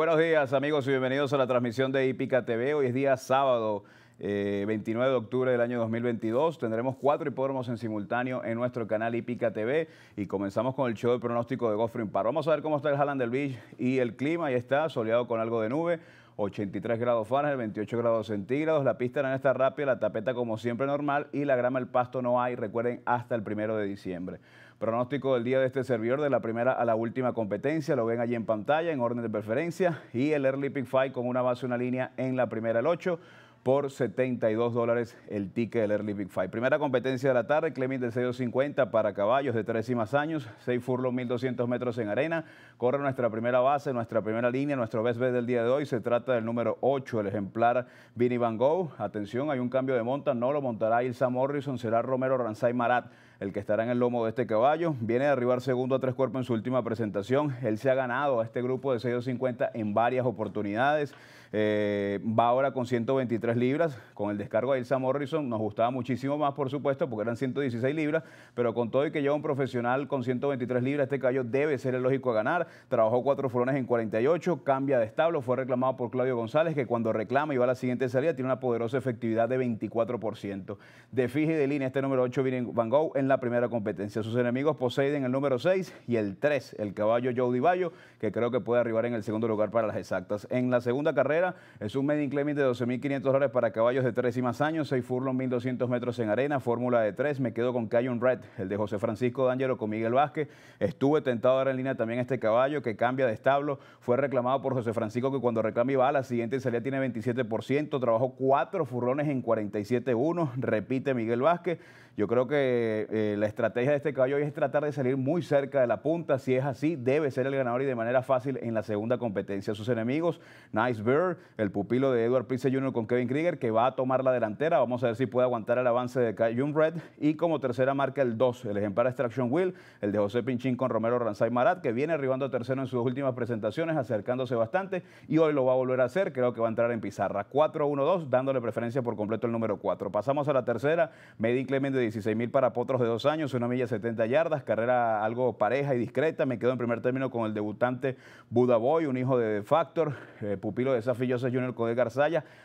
buenos días amigos y bienvenidos a la transmisión de Hípica TV. Hoy es día sábado 29 eh, de octubre del año 2022. Tendremos cuatro hipódromos en simultáneo en nuestro canal Hípica TV y comenzamos con el show de pronóstico de Goffrey Impar. Vamos a ver cómo está el Halland del Beach y el clima. Ahí está, soleado con algo de nube. 83 grados Fahrenheit, 28 grados centígrados. La pista no está rápida, la tapeta como siempre normal y la grama el pasto no hay, recuerden, hasta el primero de diciembre. Pronóstico del día de este servidor de la primera a la última competencia, lo ven allí en pantalla, en orden de preferencia. Y el Early Pick Fight con una base, una línea en la primera, el 8 por 72 dólares el ticket del Early Big Five. Primera competencia de la tarde, Clement de 650 para caballos de tres y más años, 6 furlos 1200 metros en arena. Corre nuestra primera base, nuestra primera línea, nuestro best bet del día de hoy. Se trata del número 8, el ejemplar Vinny Van Gogh. Atención, hay un cambio de monta, no lo montará Ilsa Morrison, será Romero Ransay Marat el que estará en el lomo de este caballo. Viene a arribar segundo a tres cuerpos en su última presentación. Él se ha ganado a este grupo de 650 en varias oportunidades. Eh, va ahora con 123 libras, con el descargo de Ilsa Morrison, nos gustaba muchísimo más, por supuesto, porque eran 116 libras, pero con todo y que lleva un profesional con 123 libras, este caballo debe ser el lógico a ganar. Trabajó cuatro furones en 48, cambia de establo, fue reclamado por Claudio González, que cuando reclama y va a la siguiente salida tiene una poderosa efectividad de 24%. De fija de línea, este número 8 viene Van Gogh en la primera competencia. Sus enemigos poseen el número 6 y el 3, el caballo Joe Bayo, que creo que puede arribar en el segundo lugar para las exactas. En la segunda carrera, es un medio inclemente de 12.500 dólares para caballos de 3 y más años, 6 furlong, 1.200 metros en arena, fórmula de 3. Me quedo con Canyon Red, el de José Francisco D'Angelo con Miguel Vázquez. Estuve tentado ahora en línea también este caballo que cambia de establo. Fue reclamado por José Francisco que cuando reclama iba a la siguiente salida tiene 27%. Trabajó 4 furlones en 47.1. Repite Miguel Vázquez. Yo creo que eh, la estrategia de este caballo hoy es tratar de salir muy cerca de la punta. Si es así, debe ser el ganador y de manera fácil en la segunda competencia. Sus enemigos, Nice Bird el pupilo de Edward Price Jr. con Kevin Krieger, que va a tomar la delantera. Vamos a ver si puede aguantar el avance de Jung Red. Y como tercera marca, el 2, el ejemplar Extraction Wheel, el de José Pinchín con Romero Ranzai Marat, que viene arribando tercero en sus últimas presentaciones, acercándose bastante. Y hoy lo va a volver a hacer. Creo que va a entrar en pizarra 4-1-2, dándole preferencia por completo el número 4. Pasamos a la tercera. in Clement de 16.000 para potros de dos años, una milla 70 yardas, carrera algo pareja y discreta. Me quedo en primer término con el debutante Buda Boy, un hijo de Factor, eh, pupilo de esa Safi Junior Jr. con Edgar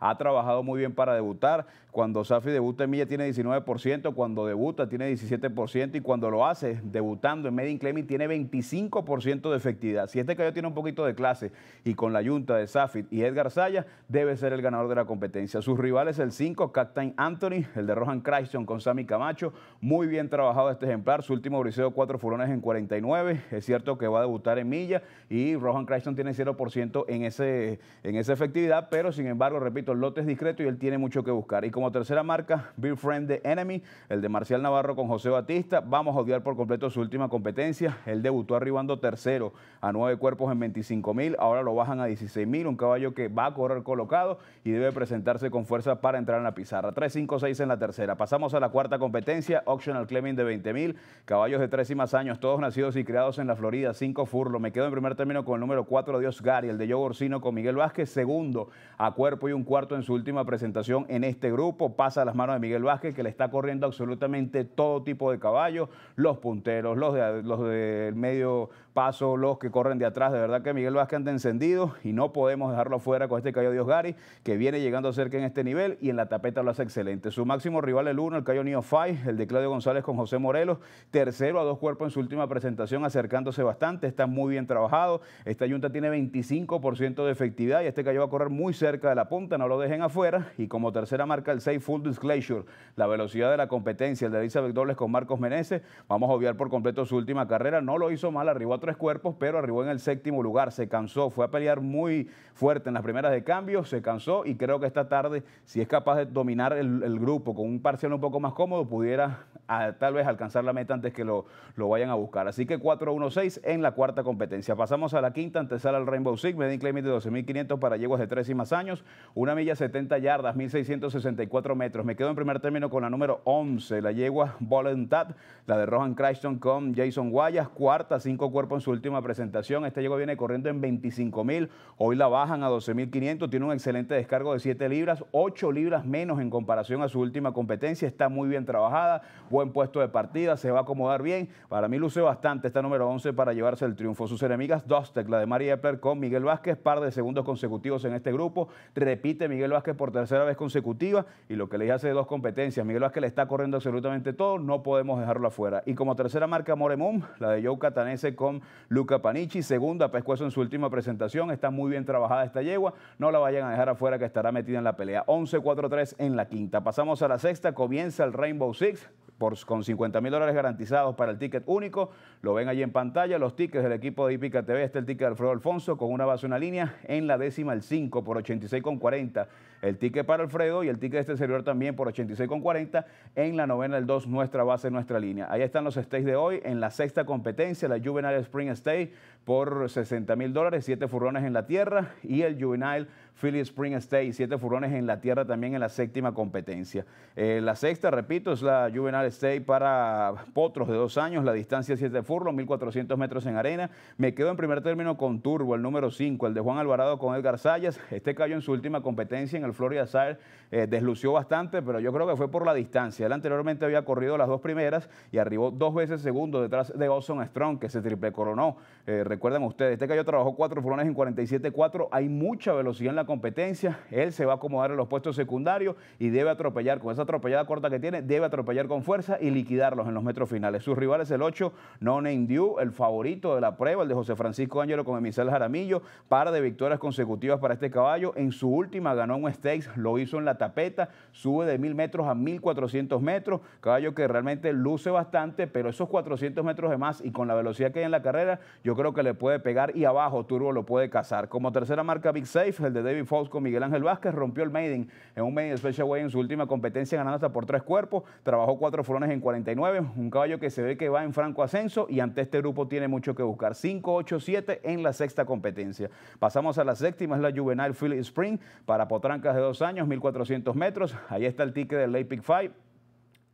Ha trabajado muy bien para debutar. Cuando Safi debuta en milla tiene 19%, cuando debuta tiene 17% y cuando lo hace debutando en Medin Clemen, tiene 25% de efectividad. Si este cayó tiene un poquito de clase y con la yunta de Safi y Edgar Garzaya debe ser el ganador de la competencia. Sus rivales el 5, Captain Anthony, el de Rohan Christian con Sammy Camacho. Muy bien trabajado este ejemplar. Su último briseo, 4 furones en 49. Es cierto que va a debutar en milla y Rohan Christian tiene 0% en ese, en ese efectividad, pero sin embargo, repito, el lote es discreto y él tiene mucho que buscar. Y como tercera marca, Beer Friend the Enemy, el de Marcial Navarro con José Batista. Vamos a odiar por completo su última competencia. Él debutó arribando tercero a nueve cuerpos en 25 mil, ahora lo bajan a 16 mil, un caballo que va a correr colocado y debe presentarse con fuerza para entrar en la pizarra. 3-5-6 en la tercera. Pasamos a la cuarta competencia, Optional Clemming de 20 mil, caballos de tres y más años, todos nacidos y criados en la Florida, 5 furlo. Me quedo en primer término con el número 4, Dios Gary, el de Yogorcino con Miguel Vázquez segundo a cuerpo y un cuarto en su última presentación en este grupo. Pasa a las manos de Miguel Vázquez, que le está corriendo absolutamente todo tipo de caballos, los punteros, los del de, los de medio paso los que corren de atrás. De verdad que Miguel Vázquez anda encendido y no podemos dejarlo fuera con este Cayo Dios Gary, que viene llegando cerca en este nivel y en la tapeta lo hace excelente. Su máximo rival, el uno, el Cayo Nio el de Claudio González con José Morelos, tercero a dos cuerpos en su última presentación, acercándose bastante. Está muy bien trabajado. Esta yunta tiene 25% de efectividad y este Cayo va a correr muy cerca de la punta, no lo dejen afuera. Y como tercera marca, el 6 Full Disclosure, la velocidad de la competencia, el de Elizabeth Dobles con Marcos Meneses. Vamos a obviar por completo su última carrera. No lo hizo mal, arribó a cuerpos, pero arribó en el séptimo lugar, se cansó, fue a pelear muy fuerte en las primeras de cambio, se cansó y creo que esta tarde, si es capaz de dominar el, grupo con un parcial un poco más cómodo, pudiera tal vez alcanzar la meta antes que lo, lo vayan a buscar. Así que 4-1-6 en la cuarta competencia. Pasamos a la quinta, antesala al Rainbow Six, Medin Claiming de 12.500 para yeguas de 3 y más años, una milla 70 yardas, 1.664 metros. Me quedo en primer término con la número 11, la yegua Voluntad, la de Rohan Crichton con Jason Guayas, cuarta, cinco cuerpos su última presentación. Este llegó viene corriendo en 25 mil. Hoy la bajan a 12 mil 500. Tiene un excelente descargo de 7 libras, 8 libras menos en comparación a su última competencia. Está muy bien trabajada, buen puesto de partida, se va a acomodar bien. Para mí luce bastante esta número 11 para llevarse el triunfo. Sus enemigas, Dostec, la de María Epler con Miguel Vázquez, par de segundos consecutivos en este grupo. Repite Miguel Vázquez por tercera vez consecutiva y lo que le hace dos competencias. Miguel Vázquez le está corriendo absolutamente todo, no podemos dejarlo afuera. Y como tercera marca, Moremón, la de Joe Catanese con Luca Panichi. Segunda, Pescuezo en su última presentación. Está muy bien trabajada esta yegua. No la vayan a dejar afuera que estará metida en la pelea. 11-4-3 en la quinta. Pasamos a la sexta. Comienza el Rainbow Six con 50 mil dólares garantizados para el ticket único. Lo ven allí en pantalla, los tickets del equipo de Ipica TV. Este el ticket de Alfredo Alfonso con una base, una línea en la décima, el 5 por 86,40. El ticket para Alfredo y el ticket de este servidor también por 86,40. En la novena, el 2, nuestra base, nuestra línea. Ahí están los stays de hoy. En la sexta competencia, la Juvenile Spring Stay por 60 mil dólares, siete furrones en la tierra y el Juvenile Philly Spring State, siete furones en la tierra también en la séptima competencia. Eh, la sexta, repito, es la Juvenal State para potros de dos años, la distancia 7 furlos, 1400 metros en arena. Me quedo en primer término con Turbo, el número 5, el de Juan Alvarado con Edgar Sallas. Este cayó en su última competencia en el Florida Sire, eh, deslució bastante, pero yo creo que fue por la distancia. Él anteriormente había corrido las dos primeras y arribó dos veces segundo detrás de Oson Strong, que se triple coronó. Eh, recuerden ustedes, este cayó trabajó cuatro furones en 47-4. Hay mucha velocidad en la competencia, él se va a acomodar en los puestos secundarios y debe atropellar, con esa atropellada corta que tiene, debe atropellar con fuerza y liquidarlos en los metros finales. Sus rivales, el 8, No Name Dew, el favorito de la prueba, el de José Francisco Ángelo con Emisel Jaramillo, par de victorias consecutivas para este caballo. En su última ganó un stakes, lo hizo en la tapeta, sube de 1000 metros a 1400 metros, caballo que realmente luce bastante, pero esos 400 metros de más y con la velocidad que hay en la carrera, yo creo que le puede pegar y abajo Turbo lo puede cazar. Como tercera marca Big Safe, el de David con Miguel Ángel Vázquez, rompió el maiden en un maiden way en su última competencia ganando hasta por tres cuerpos, trabajó cuatro furones en 49, un caballo que se ve que va en franco ascenso y ante este grupo tiene mucho que buscar. 5-8-7 en la sexta competencia. Pasamos a la séptima, es la Juvenile Philly Spring para potrancas de dos años, 1400 metros. Ahí está el ticket del Late Pick 5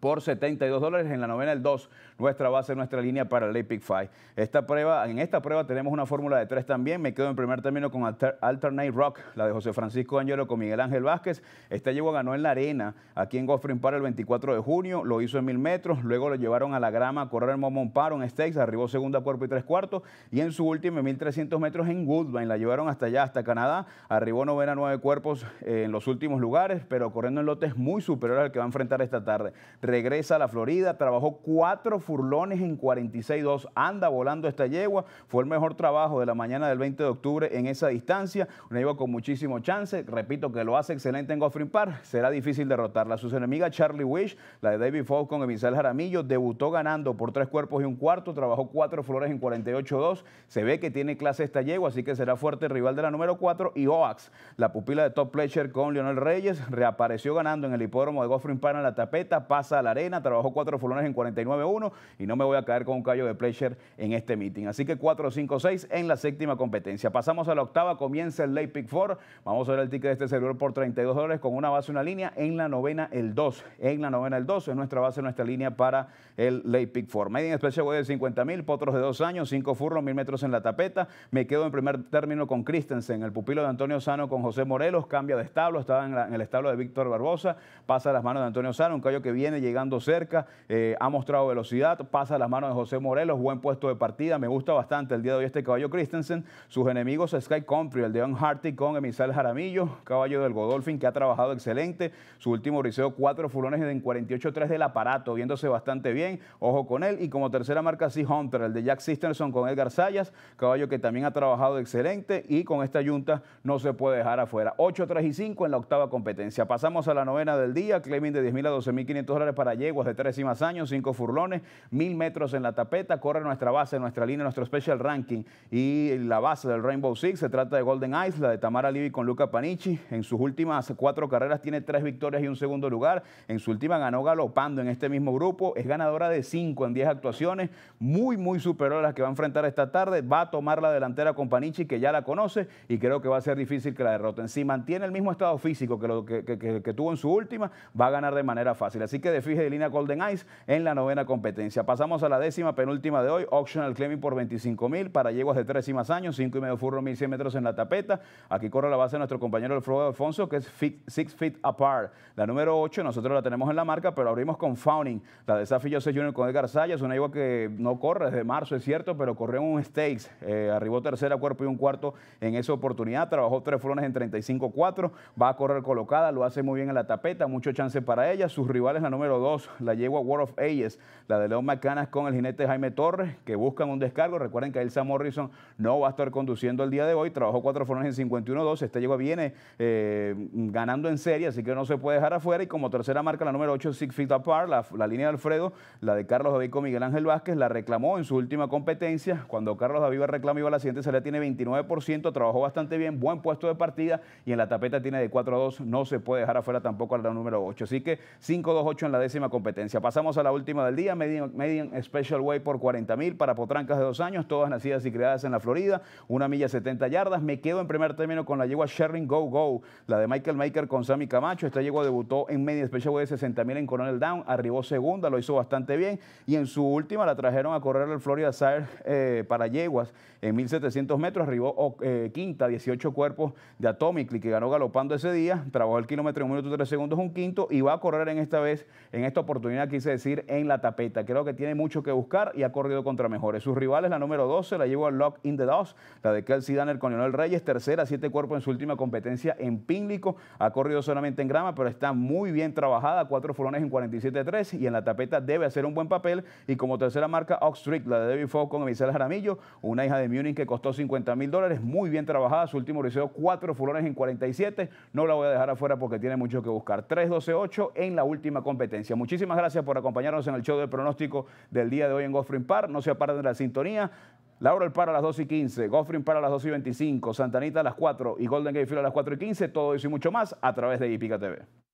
por 72 dólares en la novena el 2, nuestra base, nuestra línea para el Epic 5... Esta prueba, en esta prueba tenemos una fórmula de 3 también, me quedo en primer término con Alternate Rock, la de José Francisco Angelo con Miguel Ángel Vázquez, esta llegó ganó en la arena, aquí en Goffrin Park el 24 de junio, lo hizo en mil metros, luego lo llevaron a la grama a correr en Momon en Stakes, arribó segunda cuerpo y tres cuartos, y en su última 1300 metros en Goodwin, la llevaron hasta allá, hasta Canadá, arribó novena nueve cuerpos eh, en los últimos lugares, pero corriendo en lotes muy superiores al que va a enfrentar esta tarde regresa a la Florida, trabajó cuatro furlones en 46.2, anda volando esta yegua, fue el mejor trabajo de la mañana del 20 de octubre en esa distancia, una yegua con muchísimo chance, repito que lo hace excelente en Goffrey Park, será difícil derrotarla. Sus enemigas Charlie Wish, la de David Fox con Emisal Jaramillo, debutó ganando por tres cuerpos y un cuarto, trabajó cuatro flores en 48.2, se ve que tiene clase esta yegua, así que será fuerte rival de la número 4 y Oax, la pupila de Top Pleasure con Lionel Reyes, reapareció ganando en el hipódromo de Goffrey Park en la tapeta, pasa la arena, trabajó cuatro fulones en 49-1 y no me voy a caer con un callo de pleasure en este meeting. Así que 4-5-6 en la séptima competencia. Pasamos a la octava, comienza el late pick 4. Vamos a ver el ticket de este servidor por 32 dólares con una base, una línea. En la novena, el 2. En la novena, el 2 es nuestra base, nuestra línea para el late pick 4. Made especial Special de 50 mil, potros de dos años, cinco furros, mil metros en la tapeta. Me quedo en primer término con Christensen, el pupilo de Antonio Sano con José Morelos. Cambia de establo, estaba en, el establo de Víctor Barbosa. Pasa las manos de Antonio Sano, un callo que viene llegando cerca, eh, ha mostrado velocidad, pasa las manos de José Morelos, buen puesto de partida, me gusta bastante el día de hoy este caballo Christensen, sus enemigos Sky Country, el de Don Harty con Emisal Jaramillo, caballo del Godolphin que ha trabajado excelente, su último briseo cuatro fulones en 48-3 del aparato, viéndose bastante bien, ojo con él, y como tercera marca sí Hunter, el de Jack Sisterson con Edgar Sayas, caballo que también ha trabajado excelente y con esta yunta no se puede dejar afuera. 8, 3 y 5 en la octava competencia. Pasamos a la novena del día, Cleming de 10.000 a 12.500 dólares para yeguas de tres y más años, cinco furlones, mil metros en la tapeta, corre nuestra base, nuestra línea, nuestro special ranking y la base del Rainbow Six. Se trata de Golden la de Tamara Libby con Luca Panichi. En sus últimas cuatro carreras tiene tres victorias y un segundo lugar. En su última ganó galopando en este mismo grupo. Es ganadora de cinco en diez actuaciones, muy, muy superior a las que va a enfrentar esta tarde. Va a tomar la delantera con Panichi, que ya la conoce y creo que va a ser difícil que la derroten. Si mantiene el mismo estado físico que, lo tuvo en su última, va a ganar de manera fácil. Así que Fije de Golden Ice en la novena competencia. Pasamos a la décima penúltima de hoy, Optional Claiming por 25 mil para yeguas de tres y más años, Cinco y medio furro, 1100 metros en la tapeta. Aquí corre la base de nuestro compañero El Frodo Alfonso, que es Six Feet Apart. La número 8, nosotros la tenemos en la marca, pero abrimos con Fawning, la de Desafío Jose Junior con Edgar Sayas, una yegua que no corre desde marzo, es cierto, pero corrió un stakes, eh, arribó tercera, cuerpo y un cuarto en esa oportunidad, trabajó tres furones en 35-4, va a correr colocada, lo hace muy bien en la tapeta, mucho chance para ella, sus rivales la número 2, la yegua War of Ages, la de León Macanas con el jinete Jaime Torres, que buscan un descargo. Recuerden que Elsa Morrison no va a estar conduciendo el día de hoy. Trabajó cuatro formas en 51-2. Esta yegua viene eh, ganando en serie, así que no se puede dejar afuera. Y como tercera marca, la número 8, Six Feet Apart, la, línea de Alfredo, la de Carlos David con Miguel Ángel Vázquez, la reclamó en su última competencia. Cuando Carlos David reclamó, iba a la siguiente, se tiene 29%. Trabajó bastante bien, buen puesto de partida. Y en la tapeta tiene de 4 a 2. No se puede dejar afuera tampoco a la número 8. Así que 5-2-8 en la décima competencia. Pasamos a la última del día, Median, Special Way por 40 mil para potrancas de dos años, todas nacidas y creadas en la Florida, una milla 70 yardas. Me quedo en primer término con la yegua Sherring Go Go, la de Michael Maker con Sammy Camacho. Esta yegua debutó en Median Special Way de 60 mil en Coronel Down, arribó segunda, lo hizo bastante bien y en su última la trajeron a correr el Florida Sire eh, para yeguas en 1700 metros, arribó eh, quinta, 18 cuerpos de Atomicly que ganó galopando ese día, trabajó el kilómetro en un minuto tres segundos, un quinto y va a correr en esta vez en esta oportunidad quise decir en la tapeta. Creo que tiene mucho que buscar y ha corrido contra mejores. Sus rivales, la número 12, la llevó al Lock in the Dos, la de Kelsey Danner con Leonel Reyes, tercera, siete cuerpos en su última competencia en Pínlico. Ha corrido solamente en grama, pero está muy bien trabajada, cuatro fulones en 47-3 y en la tapeta debe hacer un buen papel. Y como tercera marca, Oxtrick, la de David Fox con Emisel Jaramillo, una hija de Munich que costó 50 mil dólares, muy bien trabajada, su último liceo, cuatro fulones en 47, no la voy a dejar afuera porque tiene mucho que buscar. 3-12-8 en la última competencia. Muchísimas gracias por acompañarnos en el show de pronóstico del día de hoy en Goffrin Park. No se aparten de la sintonía. Laura el Par a las 2 y 15, Goffrin para a las 2 y 25, Santanita a las 4 y Golden Gate Field a las 4 y 15. Todo eso y mucho más a través de Ipica TV.